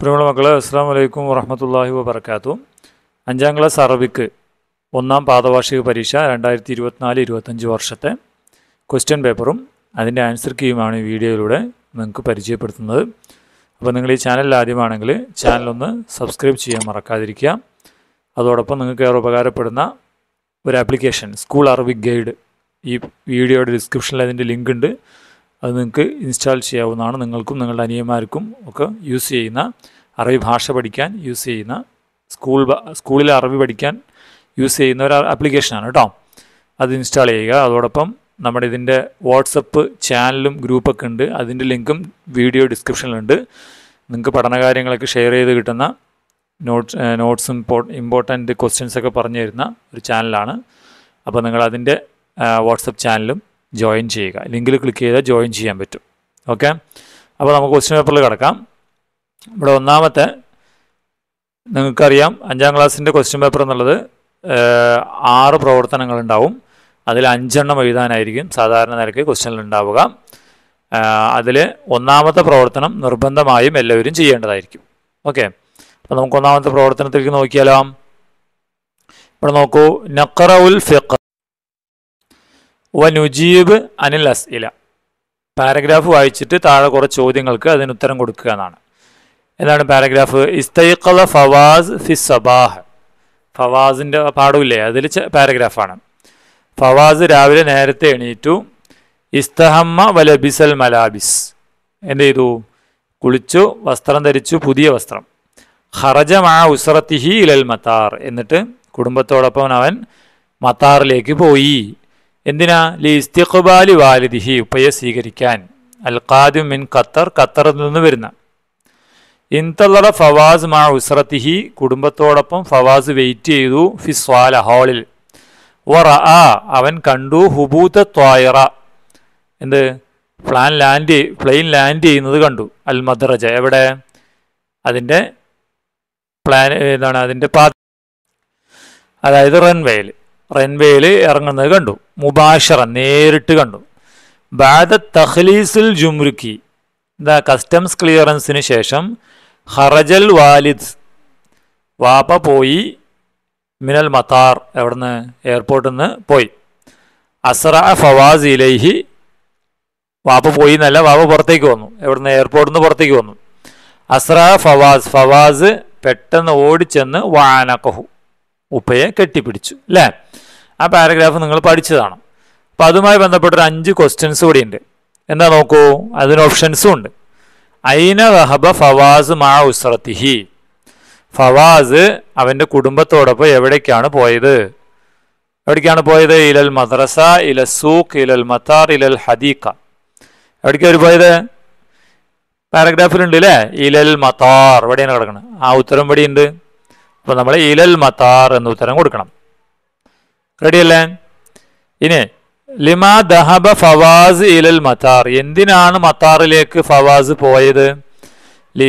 പ്രിയമുള്ള മക്കളെ അസ്സാം വലൈക്കും വറഹമത്തല്ലാഹി വബർക്കാത്തു അഞ്ചാം ക്ലാസ് അറബിക്ക് ഒന്നാം പാദവാർഷിക പരീക്ഷ രണ്ടായിരത്തി ഇരുപത്തിനാല് ഇരുപത്തഞ്ച് വർഷത്തെ ക്വസ്റ്റ്യൻ പേപ്പറും അതിൻ്റെ ആൻസർ കീയുമാണ് ഈ വീഡിയോയിലൂടെ നിങ്ങൾക്ക് പരിചയപ്പെടുത്തുന്നത് അപ്പോൾ നിങ്ങൾ ഈ ചാനലിൽ ആദ്യമാണെങ്കിൽ ചാനലൊന്ന് സബ്സ്ക്രൈബ് ചെയ്യാൻ മറക്കാതിരിക്കുക അതോടൊപ്പം നിങ്ങൾക്ക് ഏറെ ഉപകാരപ്പെടുന്ന ഒരു ആപ്ലിക്കേഷൻ സ്കൂൾ അറബിക് ഗൈഡ് ഈ വീഡിയോയുടെ ഡിസ്ക്രിപ്ഷനിൽ അതിൻ്റെ ലിങ്ക് ഉണ്ട് അത് നിങ്ങൾക്ക് ഇൻസ്റ്റാൾ ചെയ്യാവുന്നതാണ് നിങ്ങൾക്കും നിങ്ങളുടെ അനിയന്മാർക്കും ഒക്കെ യൂസ് ചെയ്യുന്ന അറബി ഭാഷ പഠിക്കാൻ യൂസ് ചെയ്യുന്ന സ്കൂൾ സ്കൂളിൽ അറബി പഠിക്കാൻ യൂസ് ചെയ്യുന്ന ഒരു ആപ്ലിക്കേഷനാണ് കേട്ടോ അത് ഇൻസ്റ്റാൾ ചെയ്യുക അതോടൊപ്പം നമ്മുടെ ഇതിൻ്റെ വാട്സപ്പ് ചാനലും ഗ്രൂപ്പൊക്കെ ഉണ്ട് അതിൻ്റെ ലിങ്കും വീഡിയോ ഡിസ്ക്രിപ്ഷനിലുണ്ട് നിങ്ങൾക്ക് പഠനകാര്യങ്ങളൊക്കെ ഷെയർ ചെയ്ത് കിട്ടുന്ന നോട്ട്സ് നോട്ട്സും ഇമ്പോർട്ടൻറ്റ് ക്വസ്റ്റ്യൻസൊക്കെ പറഞ്ഞു തരുന്ന ഒരു ചാനലാണ് അപ്പോൾ നിങ്ങൾ അതിൻ്റെ വാട്സപ്പ് ചാനലും ജോയിൻ ചെയ്യുക ലിങ്കിൽ ക്ലിക്ക് ചെയ്താൽ ജോയിൻ ചെയ്യാൻ പറ്റും ഓക്കെ അപ്പോൾ നമുക്ക് ക്വസ്റ്റ്യൻ പേപ്പറിൽ കിടക്കാം ഇവിടെ ഒന്നാമത്തെ നിങ്ങൾക്കറിയാം അഞ്ചാം ക്ലാസ്സിൻ്റെ ക്വസ്റ്റ്യൻ പേപ്പർ എന്നുള്ളത് ആറ് പ്രവർത്തനങ്ങളുണ്ടാവും അതിൽ അഞ്ചെണ്ണം എഴുതാനായിരിക്കും സാധാരണ നിരക്ക് ക്വസ്റ്റ്യനിൽ ഉണ്ടാവുക അതിൽ ഒന്നാമത്തെ പ്രവർത്തനം നിർബന്ധമായും എല്ലാവരും ചെയ്യേണ്ടതായിരിക്കും ഓക്കെ അപ്പോൾ നമുക്ക് ഒന്നാമത്തെ പ്രവർത്തനത്തിലേക്ക് നോക്കിയാലോ ഇവിടെ നോക്കൂ ഉൽ ഫിഖ് വ നുജീബ് അനിൽ അസ് ഇല പാരഗ്രാഫ് വായിച്ചിട്ട് താഴെ കുറച്ച് ചോദ്യങ്ങൾക്ക് അതിന് ഉത്തരം കൊടുക്കുക എന്നാണ് എന്താണ് പാരഗ്രാഫ് ഇസ്തൈഖല ഫവാസ് ഫി സബാഹ് ഫവാസിൻ്റെ പാടുമില്ലേ അതിൽ പാരഗ്രാഫാണ് ഫവാസ് രാവിലെ നേരത്തെ എണീറ്റു ഇസ്തഹമ്മ വലബിസൽ മലാബിസ് എന്ത് ചെയ്തു കുളിച്ചു വസ്ത്രം ധരിച്ചു പുതിയ വസ്ത്രം ഹറജമാ ഉസ്രത്തിഹി ഇലൽ മത്താർ എന്നിട്ട് കുടുംബത്തോടൊപ്പം അവൻ മത്താറിലേക്ക് പോയി എന്തിനാ ലി ഇസ്തിഖുബാലി വാലിദിഹി ഉപ്പയെ സ്വീകരിക്കാൻ അൽ ഖാദിം മിൻ ഖത്തർ ഖത്തറിൽ നിന്ന് വരുന്ന ഇൻതലറ ഫവാസ് മാ ഉസ്രത്തിഹി കുടുംബത്തോടൊപ്പം ഫവാസ് വെയിറ്റ് ചെയ്തു ഫിസ്വാല ഹാളിൽ ഓറ ആ അവൻ കണ്ടു ഹുബൂത ത്വായറ എന്ത് പ്ലാൻ ലാൻഡ് പ്ലെയിൻ ലാൻഡ് ചെയ്യുന്നത് കണ്ടു അൽ മദ്രജ എവിടെ അതിൻ്റെ പ്ലാൻ എന്താണ് അതിൻ്റെ പാ അതായത് റൺവേയിൽ റൺവേയിൽ ഇറങ്ങുന്നത് കണ്ടു മുബാഷറ നേരിട്ട് കണ്ടു ബാദ തഹ്ലീസുൽ ജുംറുക്കി എന്താ കസ്റ്റംസ് ക്ലിയറൻസിന് ശേഷം ഹറജൽ വാലിദ് വാപ്പ പോയി മിനൽ മത്താർ എവിടുന്ന് എയർപോർട്ടിൽ നിന്ന് പോയി അസ്ര ഫവാസ് ഇലൈഹി വാപ്പ പോയി എന്നല്ല വാപ്പ പുറത്തേക്ക് വന്നു എവിടുന്ന് എയർപോർട്ടിൽ നിന്ന് പുറത്തേക്ക് വന്നു അസ്ര ഫവാസ് ഫവാസ് പെട്ടെന്ന് ഓടിച്ചെന്ന് വാനക്കഹു ഉപ്പയെ കെട്ടിപ്പിടിച്ചു അല്ലേ ആ പാരഗ്രാഫ് നിങ്ങൾ പഠിച്ചതാണ് അപ്പം അതുമായി ബന്ധപ്പെട്ട ഒരു അഞ്ച് ക്വസ്റ്റ്യൻസ് കൂടിയുണ്ട് എന്താ നോക്കൂ അതിന് ഓപ്ഷൻസും ഉണ്ട് ഐന റഹബ ഫവാസ് മാ ഉസ്രത്തിഹി ഫവാസ് അവൻ്റെ കുടുംബത്തോടൊപ്പം എവിടേക്കാണ് പോയത് എവിടേക്കാണ് പോയത് ഇലൽ മദ്രസ ഇല സൂഖ് ഇലൽ മത്താർ ഇലൽ ഹദീഖ എവിടേക്കാണ് അവർ പോയത് പാരഗ്രാഫിലുണ്ട് അല്ലേ ഇലൽ മത്താർ ഇവിടെയാണ് കിടക്കുന്നത് ആ ഉത്തരം ഇവിടെയുണ്ട് അപ്പോൾ നമ്മൾ ഇലൽ മത്താർ എന്ന ഉത്തരം കൊടുക്കണം റെഡിയല്ലേ ഇനി ലിമാ ദഹബ ഫവാസ് ഇലൽ മത്താർ എന്തിനാണ് മത്താറിലേക്ക് ഫവാസ് പോയത് ലി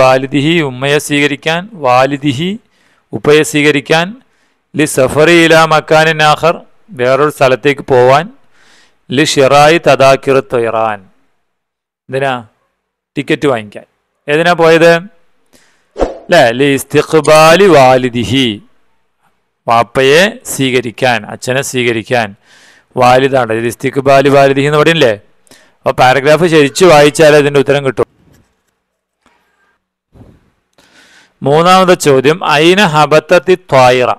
വാലിദിഹി ഉമ്മയെ സ്വീകരിക്കാൻ വാലിദിഹി ഉപ്പയെ സ്വീകരിക്കാൻ ലി സഫറി ഇല മക്കാനിൻ നാഹർ വേറൊരു സ്ഥലത്തേക്ക് പോവാൻ ലി ഷിറായി തദാക്കിർ തൊയറാൻ എന്തിനാ ടിക്കറ്റ് വാങ്ങിക്കാൻ ഏതിനാ പോയത് അല്ലേ ലി ഇസ്തിഖുബാലി വാലിദിഹി വാപ്പയെ സ്വീകരിക്കാൻ അച്ഛനെ സ്വീകരിക്കാൻ വാലിദാണ് ഇത് ബാലി വാലിദി എന്ന് പറയുന്നില്ലേ അപ്പോൾ പാരഗ്രാഫ് ശരിച്ച് വായിച്ചാലേ ഇതിൻ്റെ ഉത്തരം കിട്ടും മൂന്നാമത്തെ ചോദ്യം ഐന ഹബത്തത്തി ത്വായിറ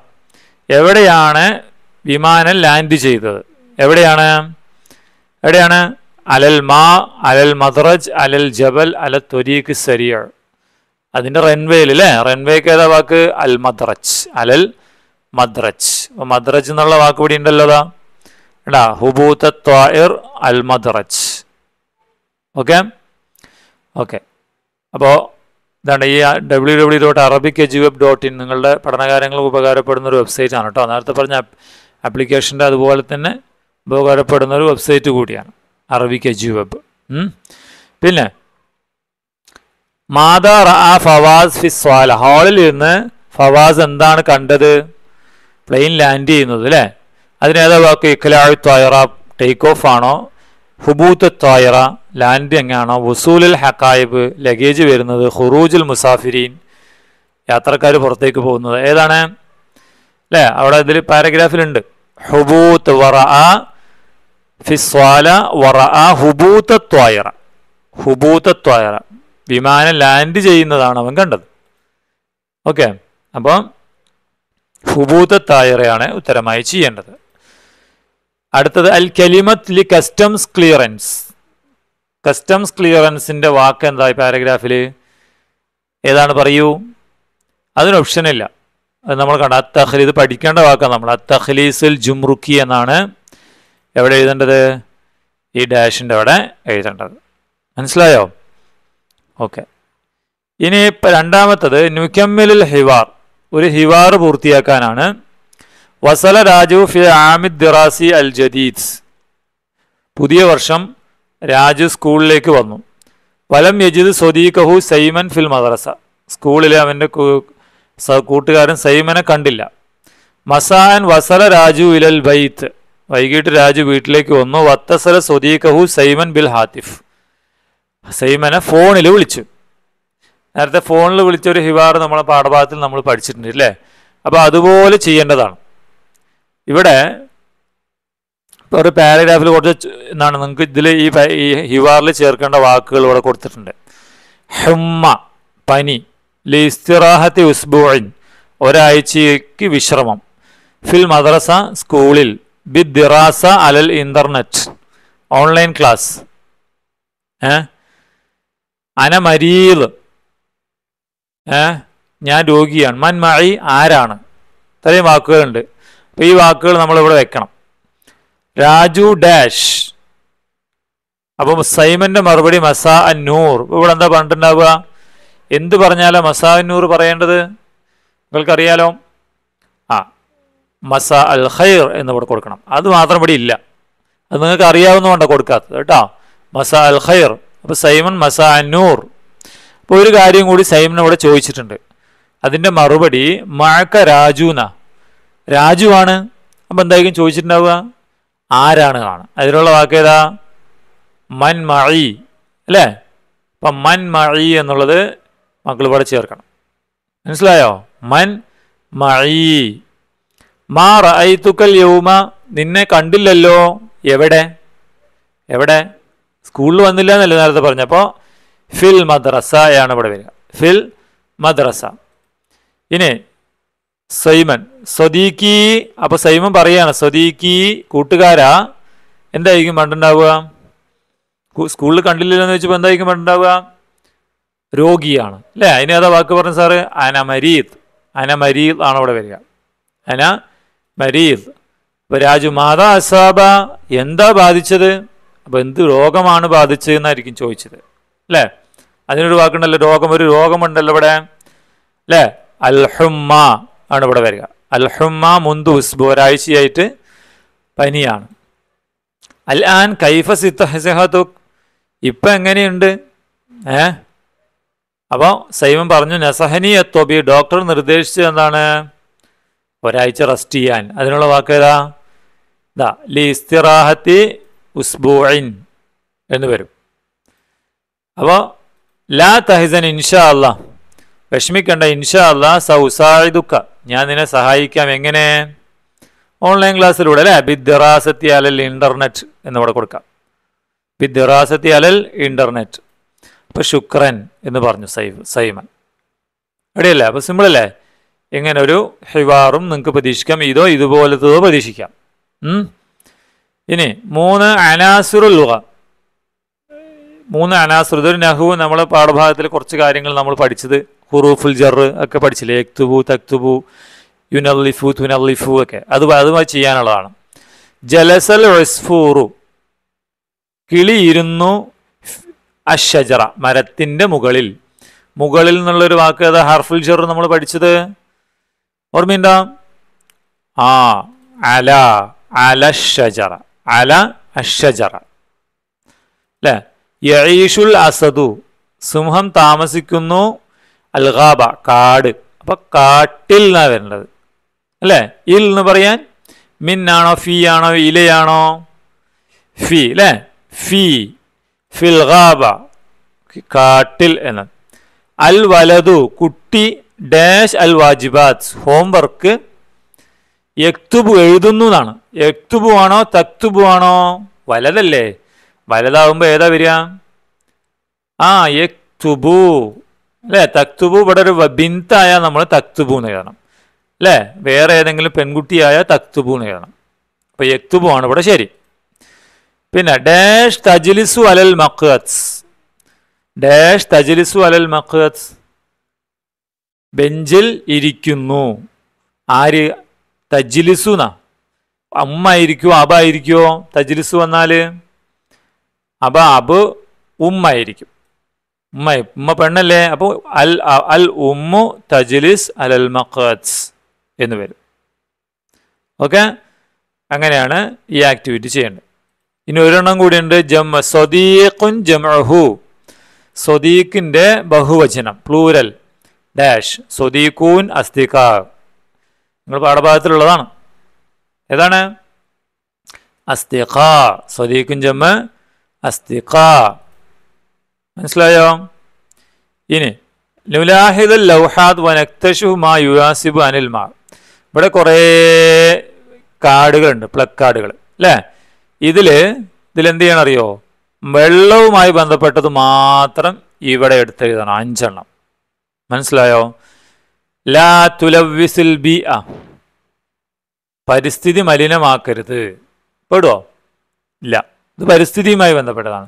എവിടെയാണ് വിമാനം ലാൻഡ് ചെയ്തത് എവിടെയാണ് എവിടെയാണ് അലൽ മാ അലൽ മദ്റജ് അലൽ ജബൽ അല ത്വരീഖ് സരിയ അതിൻ്റെ റൺവേയിൽ അല്ലേ റൺവേക്ക് ഏതാ വാക്ക് അൽ മദ്റജ് അലൽ മദ്റജ് മദ്റജ് എന്നുള്ള വാക്ക് ഇവിടെ ഉണ്ടല്ലോ അതാ എടാ ഹുബൂത്ത് ത്വായിർ അൽ മദ്റജ് ഓക്കെ ഓക്കെ അപ്പോൾ ഇതാണ് ഈ W W dot Arabic ed web dot in നിങ്ങളുടെ പഠനകാര്യങ്ങൾക്ക് ഉപകാരപ്പെടുന്ന ഒരു വെബ്സൈറ്റ് ആണ് കേട്ടോ നേരത്തെ പറഞ്ഞ ആപ്ലിക്കേഷൻ്റെ അതുപോലെ തന്നെ ഉപകാരപ്പെടുന്ന ഒരു വെബ്സൈറ്റ് കൂടിയാണ് അറബിക് എജ് വെബ് പിന്നെ മാതാ റാ ഫവാസ് ഫിസ്വാല ഹാളിൽ ഇരുന്ന് ഫവാസ് എന്താണ് കണ്ടത് പ്ലെയിൻ ലാൻഡ് ചെയ്യുന്നത് അല്ലേ അതിനേതാ വാക്ക് ഇഖ്ലാഴ് തായറ ടേക്ക് ഓഫ് ആണോ ഹുബൂത്ത് തായറ ലാൻഡിംഗ് ആണോ വസൂലുൽ ഹക്കായിബ് ലഗേജ് വരുന്നത് ഹുറൂജുൽ മുസാഫിരീൻ യാത്രക്കാർ പുറത്തേക്ക് പോകുന്നത് ഏതാണ് അല്ലേ അവിടെ ഇതിൽ പാരഗ്രാഫിലുണ്ട് ഹുബൂത്ത് വറ ഫിസ്വാല വറ ഹുബൂത്ത് ത്വായറ ഹുബൂത്ത് ത്വായറ വിമാനം ലാൻഡ് ചെയ്യുന്നതാണ് അവൻ കണ്ടത് ഓക്കെ അപ്പം ഹുബൂത്ത് തായറയാണ് ഉത്തരമായി ചെയ്യേണ്ടത് അടുത്തത് അൽ കലിമത്ത് ലി കസ്റ്റംസ് ക്ലിയറൻസ് കസ്റ്റംസ് ക്ലിയറൻസിന്റെ വാക്ക് എന്താ പാരഗ്രാഫിൽ ഏതാണ് പറയൂ അതിന് ഓപ്ഷനില്ല അത് നമ്മൾ കണ്ട അത്തഹ്ലി ഇത് പഠിക്കേണ്ട വാക്കാണ് നമ്മൾ അത്തഹ്ലീസുൽ ജുംറുക്കി എന്നാണ് എവിടെ എഴുതേണ്ടത് ഈ ഡാഷിൻ്റെ അവിടെ എഴുതേണ്ടത് മനസ്സിലായോ ഓക്കെ ഇനി ഇപ്പം രണ്ടാമത്തത് നുക്കമ്മിലുൽ ഹിവാർ ഒരു ഹിവാർ പൂർത്തിയാക്കാനാണ് വസല രാജു ഫി ആമിദ് ദിറാസി അൽ ജദീദ്സ് പുതിയ വർഷം രാജു സ്കൂളിലേക്ക് വന്നു വലം യജിദ് സ്വദീഖഹു സൈമൻ ഫിൽ മദ്രസ സ്കൂളിലെ അവൻ്റെ കൂട്ടുകാരൻ സൈമനെ കണ്ടില്ല മസാൻ വസല രാജു ഇലൽ ബൈത്ത് വൈകിട്ട് രാജു വീട്ടിലേക്ക് വന്നു വത്തസല സ്വദീഖഹു സൈമൻ ബിൽ ഹാത്തിഫ് സൈമനെ ഫോണിൽ വിളിച്ചു നേരത്തെ ഫോണിൽ വിളിച്ച ഒരു ഹിവാർ നമ്മളെ പാഠഭാഗത്തിൽ നമ്മൾ പഠിച്ചിട്ടുണ്ട് അല്ലേ അപ്പോൾ അതുപോലെ ചെയ്യേണ്ടതാണ് ഇവിടെ ഒരു പാരഗ്രാഫിൽ കുറച്ച് എന്താണ് നിങ്ങൾക്ക് ഇതിൽ ഈ ഈ ഹിവാറിൽ ചേർക്കേണ്ട വാക്കുകൾ ഇവിടെ കൊടുത്തിട്ടുണ്ട് ഹുമ്മ പനി ലിസ്തിറാഹത്തി ഉസ്ബുഇൻ ഒരാഴ്ചയ്ക്ക് വിശ്രമം ഫിൽ മദ്രസ സ്കൂളിൽ ബി ദിറാസ അലൽ ഇന്റർനെറ്റ് ഓൺലൈൻ ക്ലാസ് ഏ അനമരീൽ ഏ ഞാൻ രോഗിയാണ് മൻ ആരാണ് ഇത്രയും വാക്കുകളുണ്ട് ഈ വാക്കുകൾ നമ്മൾ ഇവിടെ വെക്കണം രാജു ഡാഷ് അപ്പം സൈമന്റെ മറുപടി മസാ അന്നൂർ ഇവിടെ എന്താ പറഞ്ഞിട്ടുണ്ടാവുക എന്ത് പറഞ്ഞാലോ മസാ അന്നൂർ പറയേണ്ടത് നിങ്ങൾക്കറിയാലോ ആ മസ അൽ ഖൈർ എന്ന് ഇവിടെ കൊടുക്കണം അത് മാത്രം ഇവിടെ ഇല്ല അത് നിങ്ങൾക്ക് അറിയാവുന്നതുകൊണ്ടാണ് കൊടുക്കാത്തത് കേട്ടോ മസ അൽ ഖൈർ അപ്പോൾ സൈമൻ മസ അന്നൂർ അപ്പോൾ ഒരു കാര്യം കൂടി സൈമൻ ഇവിടെ ചോദിച്ചിട്ടുണ്ട് അതിന്റെ മറുപടി മഴക്ക രാജുനാ രാജുവാണ് അപ്പം എന്തായിരിക്കും ചോദിച്ചിട്ടുണ്ടാവുക ആരാണ് കാണുക അതിലുള്ള വാക്ക് ഏതാ മൻ മഴി അല്ലേ അപ്പം മൻ മഴി എന്നുള്ളത് മക്കൾ ഇവിടെ ചേർക്കണം മനസ്സിലായോ മൻ മഴി മാ റൈത്തുക്കൽ യൗമ നിന്നെ കണ്ടില്ലല്ലോ എവിടെ എവിടെ സ്കൂളിൽ വന്നില്ല എന്നല്ല നേരത്തെ പറഞ്ഞപ്പോൾ ഫിൽ മദ്രസയാണ് ഇവിടെ വരിക ഫിൽ മദ്രസ ഇനി സൈമൻ സ്വദീഖി അപ്പൊ സൈമൻ പറയാണ് സ്വദീഖി കൂട്ടുകാരാ എന്തായിരിക്കും പണ്ടുണ്ടാവുക സ്കൂളിൽ കണ്ടില്ലല്ലോ എന്ന് വെച്ചപ്പോൾ എന്തായിരിക്കും പണ്ടുണ്ടാവുക രോഗിയാണ് അല്ലെ അതിന് ഏതാ വാക്ക് പറഞ്ഞു സാറ് അന മരീത് അന മരീത് ആണ് അവിടെ വരിക അന മരീത് അപ്പൊ രാജു മാതാ അസാബ എന്താ ബാധിച്ചത് അപ്പൊ എന്ത് രോഗമാണ് ബാധിച്ചത് എന്നായിരിക്കും ചോദിച്ചത് അല്ലേ അതിനൊരു വാക്കുണ്ടല്ലോ രോഗം ഒരു രോഗമുണ്ടല്ലോ ഇവിടെ അല്ലേ അൽഹുമ്മ ആണ് ഇവിടെ വരിക അൽഹുമ മുന്തു ഉസ്ബു ഒരാഴ്ചയായിട്ട് പനിയാണ് അൽ ആൻ കൈഫ സിത്തഹസഹത്തുക് ഇപ്പം എങ്ങനെയുണ്ട് ഏ അപ്പോൾ സൈമൻ പറഞ്ഞു നസഹനി എത്തോബി ഡോക്ടർ നിർദ്ദേശിച്ചത് എന്താണ് ഒരാഴ്ച റെസ്റ്റ് ചെയ്യാൻ അതിനുള്ള വാക്ക് ഏതാ ദാ ലി ഇസ്തിറാഹത്തി ഉസ്ബൂഇൻ എന്ന് വരും അപ്പോൾ ലാ തഹിസൻ ഇൻഷാ അള്ളാഹ് വിഷമിക്കണ്ട ഇൻഷാ അള്ളാ സൗസായിദുക്ക ഞാൻ നിന്നെ സഹായിക്കാം എങ്ങനെ ഓൺലൈൻ ക്ലാസ്സിലൂടെ അല്ലേ ബിദ്ദറാസത്തി അലൽ ഇൻ്റർനെറ്റ് എന്നിവിടെ കൊടുക്കാം ബിദ്ദറാസത്തി അലൽ ഇൻ്റർനെറ്റ് അപ്പോൾ ശുക്രൻ എന്ന് പറഞ്ഞു സൈഫ് സൈമൻ റെഡിയല്ലേ അപ്പോൾ സിമ്പിളല്ലേ ഇങ്ങനെ ഒരു ഹിവാറും നിങ്ങൾക്ക് പ്രതീക്ഷിക്കാം ഇതോ ഇതുപോലത്തതോ പ്രതീക്ഷിക്കാം ഇനി മൂന്ന് അനാസുറുൽ ലുഹ മൂന്ന് അനാസുർ ഇതൊരു നഹു നമ്മൾ പാഠഭാഗത്തിൽ കുറച്ച് കാര്യങ്ങൾ നമ്മൾ പഠിച്ചത് ഹുറൂഫുൽ ജർ ഒക്കെ പഠിച്ചില്ലേ എക്തുബു തക്തുബു യുനല്ലിഫു തുനല്ലിഫു ഒക്കെ അത് അതുമായി ചെയ്യാനുള്ളതാണ് ജലസൽ റസ്ഫൂറു കിളി ഇരുന്നു അഷജറ മരത്തിൻ്റെ മുകളിൽ മുകളിൽ എന്നുള്ളൊരു വാക്ക് അത് ഹർഫുൽ ജർ നമ്മൾ പഠിച്ചത് ഓർമ്മയുണ്ടോ ആ അല അല ഷജറ അല അഷജറ അല്ലേ യഴീഷുൽ അസദു സിംഹം താമസിക്കുന്നു അൽഹാബ കാട് അപ്പോൾ കാട്ടിൽ നിന്നാണ് വരേണ്ടത് അല്ലേ ഇൽ എന്ന് പറയാൻ മിന്നാണോ ഫി ആണോ ഇലയാണോ ഫി അല്ലേ ഫി ഫിൽഹാബ കാട്ടിൽ എന്ന് അൽ വലതു കുട്ടി ഡാഷ് അൽ വാജിബാത്ത് ഹോംവർക്ക് എക്തുബു എഴുതുന്നു എന്നാണ് എക്തുബു ആണോ തക്തുബു ആണോ വലതല്ലേ വലതാവുമ്പോൾ ഏതാ വരിക ആ എക്തുബു അല്ലേ തക്തുബു ഇവിടെ ഒരു ബിന്തായ നമ്മൾ തക്തുബു എന്ന് എഴുതണം അല്ലേ വേറെ ഏതെങ്കിലും പെൺകുട്ടിയായ തക്തുബു എന്ന് എഴുതണം അപ്പോൾ യക്തുബു ആണ് ഇവിടെ ശരി പിന്നെ ഡാഷ് തജ്ലിസു അലൽ മക്കത്ത്സ് ഡാഷ് തജ്ലിസു അലൽ മക്കത്ത്സ് ബെഞ്ചിൽ ഇരിക്കുന്നു ആര് തജ്ലിസു എന്നാ അമ്മ ആയിരിക്കുമോ അബ ആയിരിക്കുമോ തജ്ലിസു വന്നാൽ അബ അബ് ഉമ്മ ആയിരിക്കും ഉമ്മ ഉമ്മ പെണ്ണല്ലേ അപ്പോൾ അൽ അൽ ഉമ്മു തജ്ലിസ് അലൽ മഖാസ് എന്ന് വരും ഓക്കെ അങ്ങനെയാണ് ഈ ആക്ടിവിറ്റി ചെയ്യേണ്ടത് ഇനി ഒരെണ്ണം കൂടിയുണ്ട് ജം സ്വദീഖുൻ ജംഅഹു സ്വദീഖിൻ്റെ ബഹുവചനം പ്ലൂരൽ ഡാഷ് സ്വദീഖൂൻ അസ്തിക നിങ്ങൾ പാഠഭാഗത്തിലുള്ളതാണ് ഏതാണ് അസ്തിഖ സ്വദീഖുൻ ജമ്മ അസ്തിഖ മനസ്സിലായോ ഇനി നുലാഹിദ് ലൗഹാദ് മാ യുവാസിബ് അനിൽ മാ ഇവിടെ കുറേ കാർഡുകളുണ്ട് പ്ലക് കാർഡുകൾ അല്ലേ ഇതിൽ ഇതിലെന്ത് ചെയ്യണറിയോ വെള്ളവുമായി ബന്ധപ്പെട്ടത് മാത്രം ഇവിടെ എഴുതണം അഞ്ചെണ്ണം മനസ്സിലായോ ലാ തുലവിസിൽ ബി അ പരിസ്ഥിതി മലിനമാക്കരുത് പെടുവോ ഇല്ല ഇത് പരിസ്ഥിതിയുമായി ബന്ധപ്പെട്ടതാണ്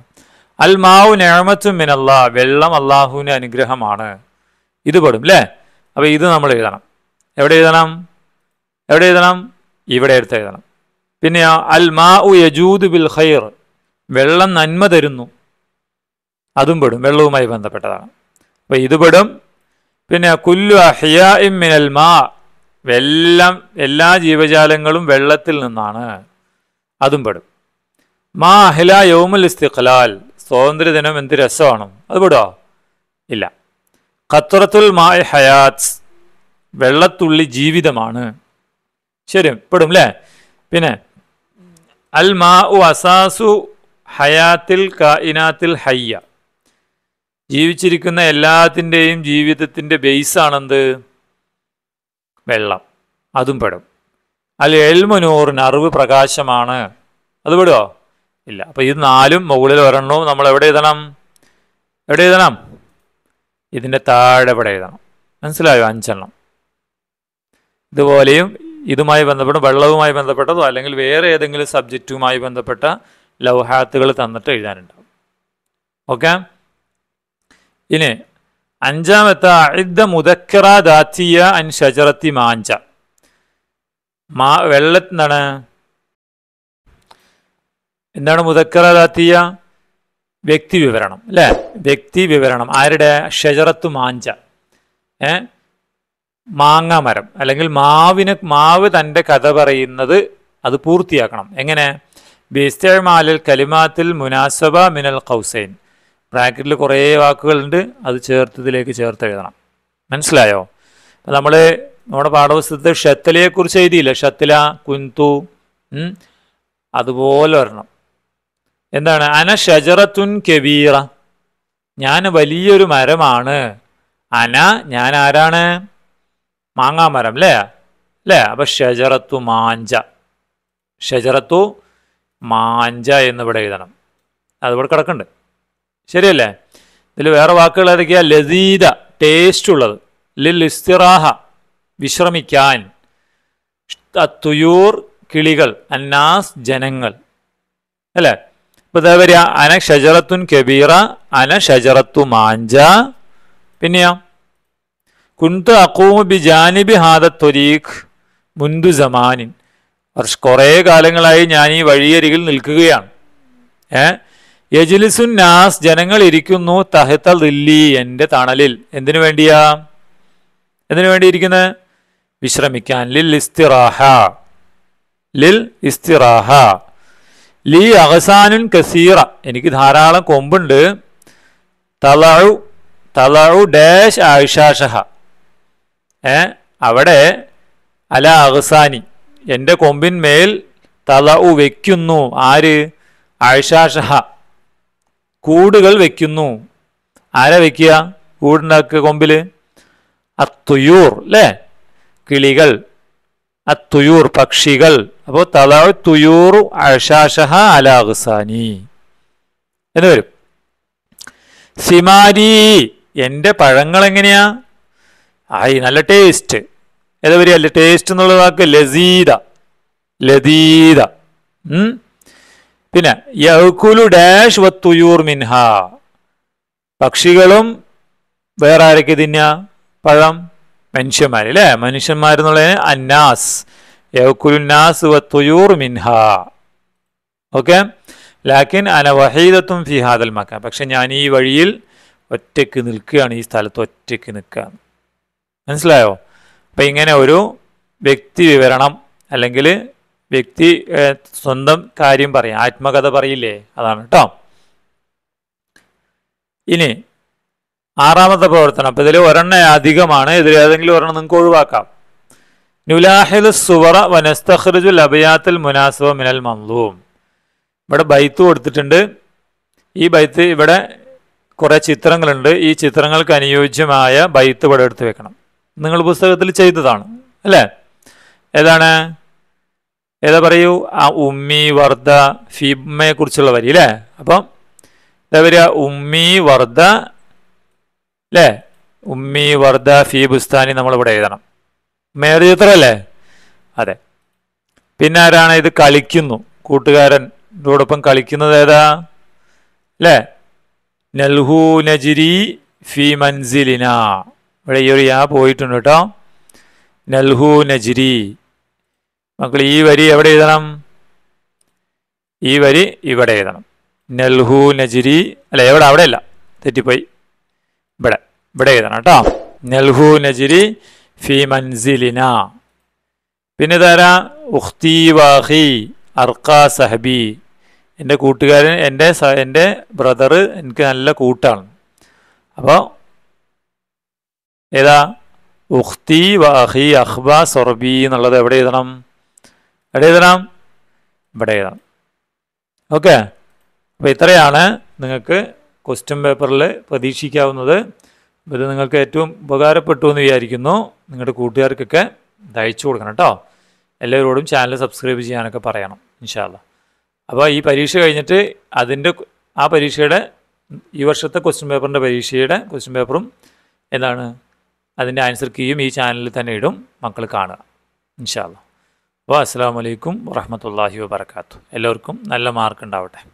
അൽ മാവു മിനല്ലാ വെള്ളം അള്ളാഹുവിൻ്റെ അനുഗ്രഹമാണ് ഇത് പെടും അല്ലേ അപ്പോൾ ഇത് നമ്മൾ എഴുതണം എവിടെ എഴുതണം എവിടെ എഴുതണം ഇവിടെ എടുത്ത് എഴുതണം പിന്നെ അൽ മാ ഉ യജൂദ് ബിൽ ഖൈർ വെള്ളം നന്മ തരുന്നു അതും പെടും വെള്ളവുമായി ബന്ധപ്പെട്ടതാണ് അപ്പോൾ ഇത് പെടും പിന്നെ കുല്ലു ഇം മിനൽ മാ എല്ലാം എല്ലാ ജീവജാലങ്ങളും വെള്ളത്തിൽ നിന്നാണ് അതും പെടും മാ അഹില യൗമുൽ ഇസ്തിഖലാൽ സ്വാതന്ത്ര്യദിനം എന്ത് രസമാണ് അത് വിടുമോ ഇല്ല ഖത്തറത്തുൽ മായ് ഹയാത്ത് വെള്ളത്തുള്ളി ജീവിതമാണ് ശരി പെടും അല്ലേ പിന്നെ അൽ മാ ഉ അസാസു ഹയാത്തിൽ കായിനാത്തിൽ ഹയ്യ ജീവിച്ചിരിക്കുന്ന എല്ലാത്തിൻ്റെയും ജീവിതത്തിൻ്റെ ബേസാണെന്ത് വെള്ളം അതും പെടും അൽ എൽമനൂറിന് അറിവ് പ്രകാശമാണ് അത് പെടുമോ ഇല്ല അപ്പോൾ ഇത് നാലും മുകളിൽ ഒരെണ്ണവും നമ്മൾ എവിടെ എഴുതണം എവിടെ എഴുതണം ഇതിൻ്റെ താഴെ ഇവിടെ എഴുതണം മനസ്സിലായോ അഞ്ചെണ്ണം ഇതുപോലെയും ഇതുമായി ബന്ധപ്പെട്ട വെള്ളവുമായി ബന്ധപ്പെട്ടതോ അല്ലെങ്കിൽ വേറെ ഏതെങ്കിലും സബ്ജക്റ്റുമായി ബന്ധപ്പെട്ട ലൗഹാത്തുകൾ തന്നിട്ട് എഴുതാനുണ്ടാവും ഓക്കെ ഇനി അഞ്ചാമത്തെ അഴുദ്ധ മുതക്കറ ദാത്തിയ അൻ ഷജറത്തി മാഞ്ച മാ വെള്ള എന്താണ് എന്താണ് മുതക്കറാത്തിയ വ്യക്തി വിവരണം അല്ലേ വ്യക്തി വിവരണം ആരുടെ ഷജറത്തു മാഞ്ച ഏ മാങ്ങ മരം അല്ലെങ്കിൽ മാവിന് മാവ് തൻ്റെ കഥ പറയുന്നത് അത് പൂർത്തിയാക്കണം എങ്ങനെ ബിസ്തമാലിൽ കലിമാത്തിൽ മുനാസബ മിനൽ കൗസൈൻ ബ്രാക്കറ്റിൽ കുറേ വാക്കുകളുണ്ട് അത് ചേർത്തതിലേക്ക് ചേർത്ത് എഴുതണം മനസ്സിലായോ നമ്മൾ നമ്മുടെ പാഠപുസ്തകത്തിൽ ഷത്തലയെക്കുറിച്ച് എഴുതിയില്ല ഷത്തില കുന്തു അതുപോലെ വരണം എന്താണ് അന ഷജറത്തുൻ കബീറ ഞാൻ വലിയൊരു മരമാണ് അന ഞാൻ ആരാണ് മരം അല്ലേ അല്ലേ അപ്പൊ ഷജറത്തു മാഞ്ച ഷജറത്തു മാഞ്ച എന്നിവിടെ എഴുതണം അതിവിടെ കിടക്കുന്നുണ്ട് ശരിയല്ലേ ഇതിൽ വേറെ വാക്കുകൾ ഏതൊക്കെയാ ലതീത ടേസ്റ്റ് ഉള്ളത് ലിൽ ഇസ്തിറാഹ വിശ്രമിക്കാൻ തുയൂർ കിളികൾ അന്നാസ് ജനങ്ങൾ അല്ലേ അപ്പോൾ ഇതാ വരിക അന ഷജറത്തുൻ കബീറ അന ഷജറത്തു മാഞ്ച പിന്നെയോ കുന്ത് അക്കൂമു ബി ജാനിബി ഹാദ മുന്തു സമാനിൻ വർഷ കുറേ കാലങ്ങളായി ഞാൻ ഈ വഴിയരികിൽ നിൽക്കുകയാണ് ഏ യജിലിസുൻ നാസ് ജനങ്ങൾ ഇരിക്കുന്നു തഹത്ത ദില്ലി എൻ്റെ തണലിൽ എന്തിനു വേണ്ടിയാ എന്തിനു വേണ്ടിയിരിക്കുന്നത് വിശ്രമിക്കാൻ ലിൽ ഇസ്തിറാഹ ലിൽ ഇസ്തിറാഹ ലീ അഹസാനുൻ കസീറ എനിക്ക് ധാരാളം കൊമ്പുണ്ട് തലഴു തലഴു ഡാഷ് ആയിഷാഷഹ ഏ അവിടെ അല അഹസാനി എൻ്റെ കൊമ്പിന്മേൽ തലഉ വയ്ക്കുന്നു ആര് ആയിഷാഷഹ കൂടുകൾ വയ്ക്കുന്നു ആരെ വയ്ക്കുക കൂടുണ്ടാക്കുക കൊമ്പിൽ അത്തുയൂർ അല്ലേ കിളികൾ അത്തുയൂർ പക്ഷികൾ അപ്പോൾ തലാവ് തുയൂർ അഷാഷഹ അലാഹുസാനി എന്ന് വരും സിമാരി എൻ്റെ പഴങ്ങൾ എങ്ങനെയാ ആയി നല്ല ടേസ്റ്റ് ഏതാ വരിക അല്ലെ ടേസ്റ്റ് എന്നുള്ള വാക്ക് ലസീത ലതീത പിന്നെ യഹുലു ഡാഷ് വത്തുയൂർ മിൻഹ പക്ഷികളും വേറെ ആരൊക്കെ തിന്നാ പഴം മനുഷ്യന്മാർ അല്ലേ മനുഷ്യന്മാരെന്നുള്ളതിന് അന്നാസ് യവക്കുലുന്നാസ് വത്തുയൂർ മിൻഹ ഓക്കെ ലാക്കിൻ അന വഹീദത്തും ഫിഹാദൽ മക്ക പക്ഷെ ഞാൻ ഈ വഴിയിൽ ഒറ്റയ്ക്ക് നിൽക്കുകയാണ് ഈ സ്ഥലത്ത് ഒറ്റയ്ക്ക് നിൽക്കുക മനസ്സിലായോ അപ്പം ഇങ്ങനെ ഒരു വ്യക്തി വിവരണം അല്ലെങ്കിൽ വ്യക്തി സ്വന്തം കാര്യം പറയും ആത്മകഥ പറയില്ലേ അതാണ് കേട്ടോ ഇനി ആറാമത്തെ പ്രവർത്തനം അപ്പം ഇതിൽ ഒരെണ്ണ അധികമാണ് ഇതിൽ ഏതെങ്കിലും ഒരെണ്ണം നിങ്ങൾക്ക് ഒഴിവാക്കാം നുലാഹിൽ സുവറ വനസ്തഹ്റുജുൽ അബിയാത്തിൽ മുനാസബ മിനൽ മന്ദൂം ഇവിടെ ബൈത്ത് കൊടുത്തിട്ടുണ്ട് ഈ ബൈത്ത് ഇവിടെ കുറേ ചിത്രങ്ങളുണ്ട് ഈ ചിത്രങ്ങൾക്ക് അനുയോജ്യമായ ബൈത്ത് ഇവിടെ എടുത്ത് വെക്കണം നിങ്ങൾ പുസ്തകത്തിൽ ചെയ്തതാണ് അല്ലേ ഏതാണ് ഏതാ പറയൂ ആ ഉമ്മി വർദ്ധ ഫിമ്മയെ കുറിച്ചുള്ള വരി അല്ലേ അപ്പം എന്താ പറയുക ഉമ്മി വർദ്ധ അല്ലേ ഉമ്മി വർദ ഫി ബുസ്താനി നമ്മളിവിടെ എഴുതണം ഉമ്മയുടെ ചിത്രമല്ലേ അതെ പിന്നെ ആരാണ് ഇത് കളിക്കുന്നു കൂട്ടുകാരൻ ഇതോടൊപ്പം കളിക്കുന്നത് ഏതാ അല്ലേ നൽഹു നജിരി ഫി മൻസിലിന ഇവിടെ ഈ ഒരു യാ പോയിട്ടുണ്ട് കേട്ടോ നൽഹു നജിരി മക്കൾ ഈ വരി എവിടെ എഴുതണം ഈ വരി ഇവിടെ എഴുതണം നൽഹു നജിരി അല്ല എവിടെ അവിടെയല്ല തെറ്റിപ്പോയി ഇവിടെ എഴുതണം കേട്ടോ നെൽഹു നജിരി ഫി മൻസിലിന പിന്നെ തരാ ഉഖ്തി വാഹി അർക്ക സഹബി എൻ്റെ കൂട്ടുകാരൻ എൻ്റെ എൻ്റെ ബ്രദർ എനിക്ക് നല്ല കൂട്ടാണ് അപ്പോൾ ഏതാ ഉഖ്തി വാഹി അഹ്ബ സൊർബി എന്നുള്ളത് എവിടെ എഴുതണം എവിടെ എഴുതണം ഇവിടെ എഴുതണം ഓക്കെ അപ്പോൾ ഇത്രയാണ് നിങ്ങൾക്ക് ക്വസ്റ്റ്യൻ പേപ്പറിൽ പ്രതീക്ഷിക്കാവുന്നത് ഇവർ നിങ്ങൾക്ക് ഏറ്റവും ഉപകാരപ്പെട്ടു എന്ന് വിചാരിക്കുന്നു നിങ്ങളുടെ കൂട്ടുകാർക്കൊക്കെ ദയച്ചു കൊടുക്കണം കേട്ടോ എല്ലാവരോടും ചാനൽ സബ്സ്ക്രൈബ് ചെയ്യാനൊക്കെ പറയണം ഇൻഷാല്ല അപ്പോൾ ഈ പരീക്ഷ കഴിഞ്ഞിട്ട് അതിൻ്റെ ആ പരീക്ഷയുടെ ഈ വർഷത്തെ ക്വസ്റ്റ്യൻ പേപ്പറിൻ്റെ പരീക്ഷയുടെ ക്വസ്റ്റ്യൻ പേപ്പറും എന്താണ് അതിൻ്റെ ആൻസർ കീയും ഈ ചാനലിൽ തന്നെ ഇടും മക്കൾ കാണുക ഇൻഷാല്ല അപ്പോൾ അസ്സാം വലൈക്കും വറഹമത്തല്ലാഹി വാബർക്കാത്തു എല്ലാവർക്കും നല്ല മാർക്ക് ഉണ്ടാവട്ടെ